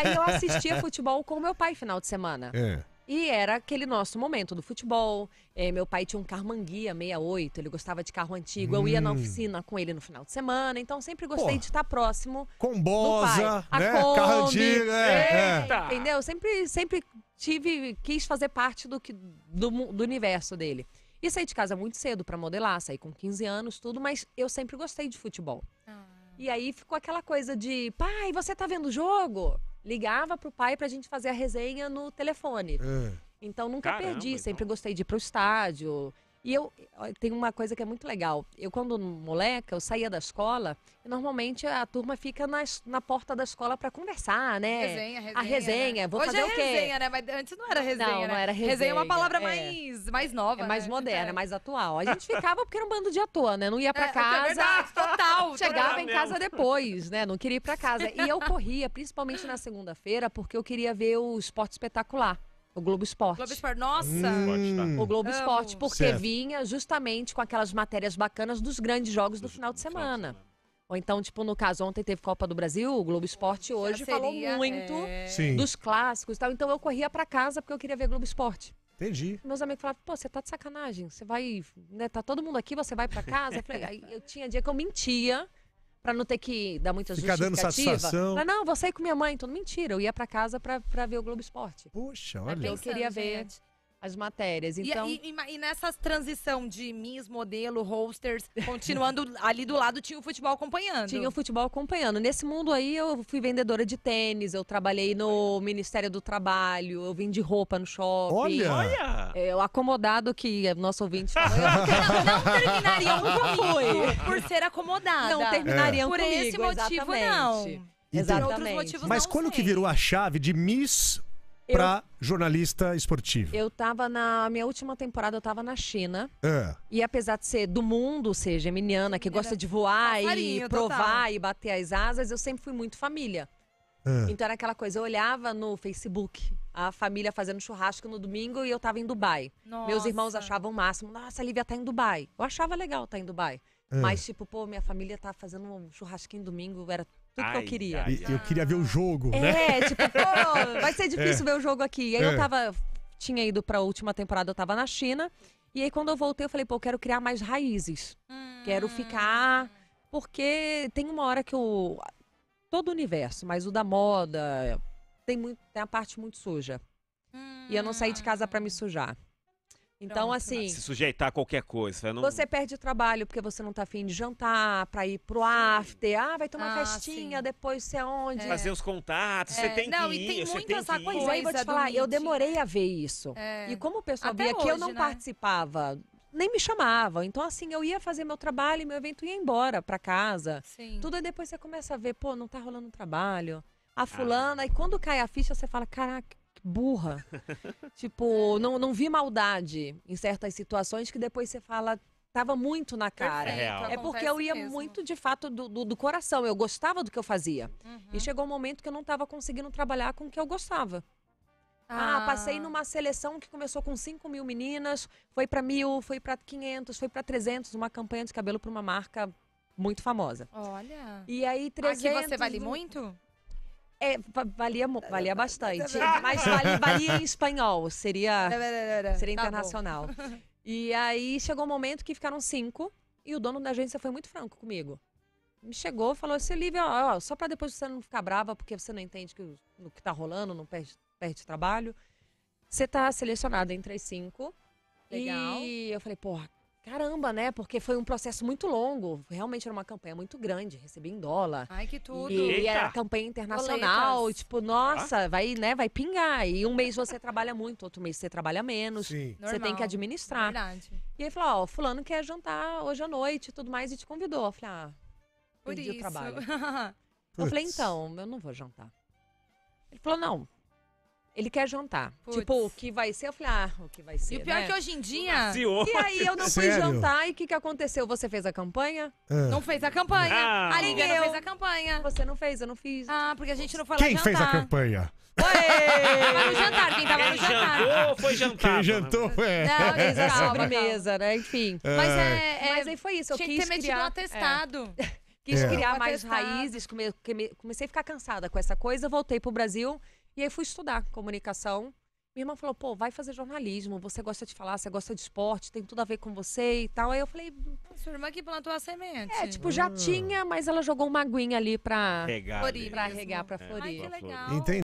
aí eu assistia futebol com meu pai final de semana. É. E era aquele nosso momento do futebol. É, meu pai tinha um Carmanguia 68, ele gostava de carro antigo. Hum. Eu ia na hum. oficina com ele no final de semana, então sempre gostei Pô. de estar próximo. Com Bosa, a né? Kombi, carro antigo, é, é. Entendeu? Sempre, sempre tive, quis fazer parte do, que, do, do universo dele. E saí de casa muito cedo para modelar, saí com 15 anos, tudo, mas eu sempre gostei de futebol. Ah. E aí ficou aquela coisa de, pai, você tá vendo o jogo? ligava pro pai pra gente fazer a resenha no telefone. É. Então nunca Caramba, perdi, então. sempre gostei de ir pro estádio, e eu tem uma coisa que é muito legal. Eu, quando moleca, eu saía da escola, e normalmente a turma fica nas, na porta da escola para conversar, né? Resenha, resenha. A resenha. Né? Vou Hoje fazer é o quê? resenha, né? Mas antes não era resenha. Não, né? não era resenha. Resenha é uma é. palavra é. mais, mais nova. É mais né? moderna, é. mais atual. A gente ficava porque era um bando de ator, né? Não ia para é, é casa. É verdade, total. Chegava em casa depois, né? Não queria ir para casa. E eu corria, principalmente na segunda-feira, porque eu queria ver o esporte espetacular. O Globo Esporte. Globo Esporte, nossa! Hum, o Globo Esporte, porque certo. vinha justamente com aquelas matérias bacanas dos grandes jogos do, do final de semana. Final. Ou então, tipo, no caso, ontem teve Copa do Brasil, o Globo Esporte hoje seria, falou muito é... dos clássicos e tal. Então eu corria para casa porque eu queria ver Globo Esporte. Entendi. Meus amigos falavam, pô, você tá de sacanagem. Você vai, né? Tá todo mundo aqui, você vai para casa. eu, falei, eu tinha dia que eu mentia para não ter que dar muitas Ficar dando satisfação. Pra, não, sair com minha mãe. Então, mentira, eu ia para casa para ver o Globo Esporte. Puxa, olha. Eu queria ver. Gente as matérias. Então... E, e, e, nessas transição de Miss, modelo, holsters, continuando ali do lado, tinha o futebol acompanhando. Tinha o futebol acompanhando. Nesse mundo aí, eu fui vendedora de tênis, eu trabalhei no Ministério do Trabalho, eu vim de roupa no shopping. Olha! É, eu acomodado que nosso ouvinte não, não terminariam comigo por ser acomodado. Não terminariam é. comigo, Por esse motivo, exatamente. não. Exatamente. Mas quando sei. que virou a chave de Miss para jornalista esportivo? Eu tava na minha última temporada, eu tava na China. É. E apesar de ser do mundo, seja, geminiana, que gosta de voar e provar total. e bater as asas, eu sempre fui muito família. É. Então era aquela coisa, eu olhava no Facebook a família fazendo churrasco no domingo e eu tava em Dubai. Nossa. Meus irmãos achavam o máximo, nossa, a Lívia tá em Dubai. Eu achava legal tá em Dubai. É. Mas, tipo, pô, minha família tá fazendo um churrasquinho domingo, era tudo ai, que eu queria. Ai, ai. Eu queria ver o jogo, é, né? É, tipo, pô, vai ser difícil é. ver o jogo aqui. E aí é. eu tava, tinha ido pra última temporada, eu tava na China. E aí quando eu voltei, eu falei, pô, eu quero criar mais raízes. Hum. Quero ficar... Porque tem uma hora que o Todo o universo, mas o da moda, tem, muito, tem a parte muito suja. Hum. E eu não saí de hum. casa para me sujar. Então, Pronto. assim. Se sujeitar a qualquer coisa. Não... Você perde o trabalho porque você não tá afim de jantar, pra ir pro after. Ah, vai tomar ah, festinha, sim. depois você aonde. É. Fazer os contatos, é. você tem não, que ir. Não, e tem muitas coisas. Pois é, vou te falar, eu demorei né? a ver isso. É. E como o pessoal Até via hoje, que eu não né? participava, nem me chamavam. Então, assim, eu ia fazer meu trabalho, meu evento ia embora pra casa. Sim. Tudo aí depois você começa a ver, pô, não tá rolando trabalho. A ah. fulana, ah. e quando cai a ficha, você fala, caraca, burra. tipo, não, não vi maldade em certas situações que depois você fala, tava muito na cara. Perfeito, é, é porque eu ia mesmo. muito, de fato, do, do, do, coração. Eu gostava do que eu fazia. Uhum. E chegou um momento que eu não estava conseguindo trabalhar com o que eu gostava. Ah. ah. passei numa seleção que começou com 5 mil meninas, foi para mil, foi para 500, foi para 300, uma campanha de cabelo para uma marca muito famosa. Olha. E aí 300. Aqui você vale muito? É, valia, valia bastante. Mas valia, valia em espanhol, seria, seria tá internacional. e aí chegou um momento que ficaram cinco e o dono da agência foi muito franco comigo. Me chegou, falou assim, Lívia, ó, só para depois você não ficar brava porque você não entende que, no que tá rolando, não perde, perde trabalho. Você tá selecionada entre as cinco. Legal. E eu falei, porra, Caramba, né? Porque foi um processo muito longo. Realmente era uma campanha muito grande. Recebi em dólar. Ai, que tudo. E, e era campanha internacional. Tipo, nossa, ah? vai, né? Vai pingar. E um mês você trabalha muito, outro mês você trabalha menos. Sim. Normal. Você tem que administrar. Verdade. E aí falou, ó, fulano quer jantar hoje à noite e tudo mais e te convidou. Eu falei, ah, Por isso. o trabalho. eu falei, então, eu não vou jantar. Ele falou, não, ele quer jantar. Puts. Tipo, o que vai ser? Eu falei, ah, o que vai ser. E o pior é né? é que hoje em dia. E aí eu não fui Sério? jantar e o que, que aconteceu? Você fez a campanha? É. Não fez a campanha. Ah. A Lívia não fez a campanha. Você não fez, eu não fiz. Ah, porque a gente não falou. quem jantar. Quem fez a campanha? Foi tava no jantar, quem tava quem no jantar. jantou foi jantar. Quem jantou foi. É. Não, fez a mesa, né? Enfim. É. Mas, é, é, Mas aí foi isso. Eu tinha quis que ter criar... um atestado. É. Quis criar mais raízes, comecei a ficar cansada com essa coisa, voltei pro Brasil e aí fui estudar comunicação. Minha irmã falou: pô, vai fazer jornalismo, você gosta de falar, você gosta de esporte, tem tudo a ver com você e tal. Aí eu falei: hum, sua irmã que plantou a semente. É, tipo, já ah. tinha, mas ela jogou uma aguinha ali pra regar, pra, regar, pra florir. Ai, que legal. Entendi.